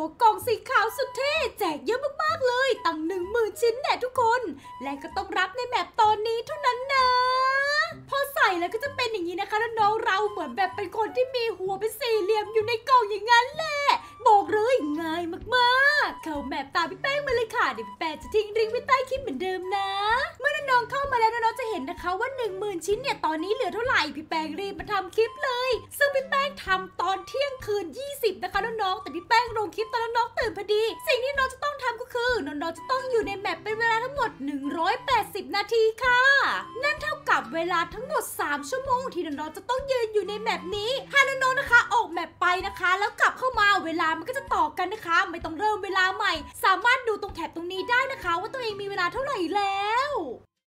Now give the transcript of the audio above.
ัวกล่องสีขาวสุดเท่แจกเยอะมากๆเลย ตั้งหนึ่งหมื่นชิ้นแน่ทุกคน และก็ต้องรับในแมปตอนนี้เท่านั้นนะ พอใส่แล้วก็จะเป็นอย่างนี้นะคะแล้วน้องเราเหมือนแบบเป็นคนที่มีหัวเป็นสี่เหลี่ยมอยู่ในกล่องอย่างนั้นแหละบอกเลยง่ายมากๆเข้าแมปตาพี่แป้งมาเลยค่ะเดี๋ยวพี่แป้งจะทิ้งริงไว้ใต้คลิปเหมือนเดิมนะเมื่อน้องเข้ามาแล้วน้องจะเห็นคะว่า 1 0,000 ชิ้นเนี่ยตอนนี้เหลือเท่าไหร่พี่แป้งรีบมาทำคลิปเลย ซึ่งพี่แป้งทำตอนเที่ยงคืน 20 นะคะน้องๆแต่พี่แป้งลงคลิปตอนน้องตื่นพอดีสิ่งที่น้องจะต้องทำก็คือน้องๆจะต้องอยู่ในแมปเป็นเวลาทั้งหมด 180 นาทีค่ะ นั่นเท่ากับเวลาทั้งหมด 3 ชั่วโมงที่น้องๆจะต้องยืนอยู่ในแมปนี้ถ้าน้องๆนะคะออกแมปไปนะคะ แล้วกลับเข้ามาเวลามันก็จะต่อกันนะคะไม่ต้องเริ่มเวลาใหม่ สามารถดูตรงแถบตรงนี้ได้นะคะ ว่าตัวเองมีเวลาเท่าไหร่แล้ว